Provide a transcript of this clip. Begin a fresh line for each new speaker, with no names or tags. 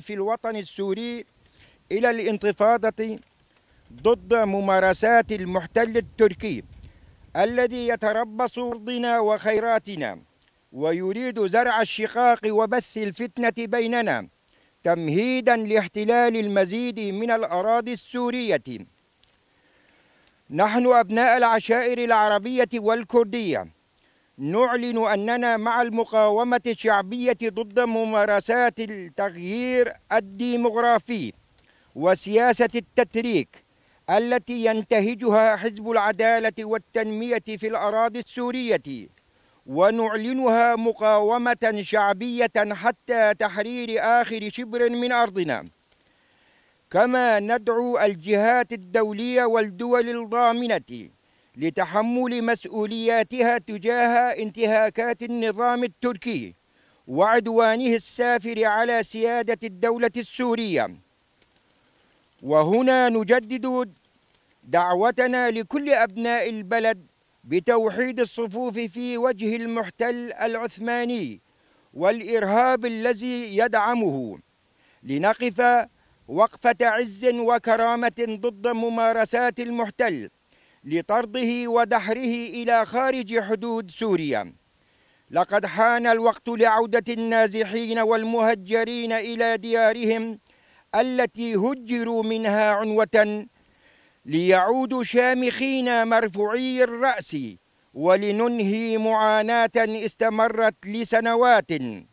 في الوطن السوري إلى الانتفاضة ضد ممارسات المحتل التركي الذي يتربص أرضنا وخيراتنا ويريد زرع الشقاق وبث الفتنة بيننا تمهيدا لاحتلال المزيد من الأراضي السورية نحن أبناء العشائر العربية والكردية نعلن أننا مع المقاومة الشعبية ضد ممارسات التغيير الديمغرافي وسياسة التتريك التي ينتهجها حزب العدالة والتنمية في الأراضي السورية ونعلنها مقاومة شعبية حتى تحرير آخر شبر من أرضنا كما ندعو الجهات الدولية والدول الضامنة لتحمل مسؤولياتها تجاه انتهاكات النظام التركي وعدوانه السافر على سيادة الدولة السورية وهنا نجدد دعوتنا لكل أبناء البلد بتوحيد الصفوف في وجه المحتل العثماني والإرهاب الذي يدعمه لنقف وقفة عز وكرامة ضد ممارسات المحتل لطرده ودحره إلى خارج حدود سوريا لقد حان الوقت لعودة النازحين والمهجرين إلى ديارهم التي هجروا منها عنوة ليعودوا شامخين مرفوعي الرأس ولننهي معاناة استمرت لسنوات